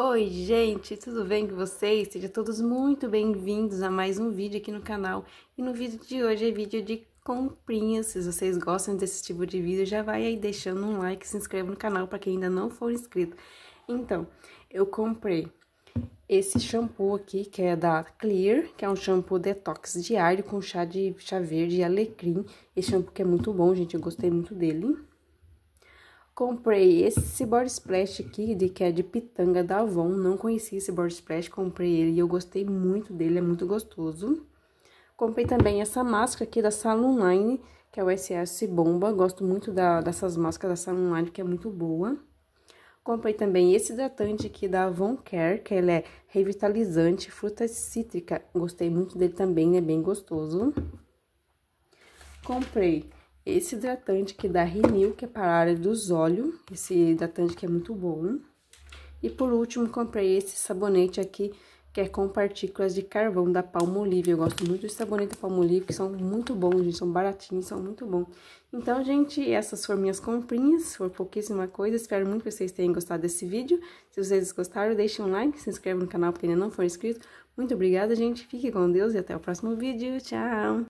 Oi, gente, tudo bem com vocês? Sejam todos muito bem-vindos a mais um vídeo aqui no canal. E no vídeo de hoje é vídeo de comprinhas. Se vocês gostam desse tipo de vídeo, já vai aí deixando um like, se inscreva no canal para quem ainda não for inscrito. Então, eu comprei esse shampoo aqui, que é da Clear, que é um shampoo detox diário com chá de chá verde e alecrim. Esse shampoo que é muito bom, gente, eu gostei muito dele. Comprei esse body splash aqui, de, que é de pitanga da Avon. Não conhecia esse body splash, comprei ele e eu gostei muito dele, é muito gostoso. Comprei também essa máscara aqui da Line, que é o SS Bomba. Gosto muito da, dessas máscaras da Line, que é muito boa. Comprei também esse hidratante aqui da Avon Care, que ele é revitalizante, fruta cítrica. Gostei muito dele também, é né? bem gostoso. Comprei esse hidratante que dá Renew, que é para a área dos olhos, esse hidratante que é muito bom. E por último, comprei esse sabonete aqui, que é com partículas de carvão da Palmolive. Eu gosto muito de sabonete da Palmolive, que são muito bons, gente, são baratinhos, são muito bons. Então, gente, essas foram minhas comprinhas, foi pouquíssima coisa. Espero muito que vocês tenham gostado desse vídeo. Se vocês gostaram, deixem um like, se inscrevam no canal, porque ainda não for inscrito. Muito obrigada, gente. Fique com Deus e até o próximo vídeo. Tchau!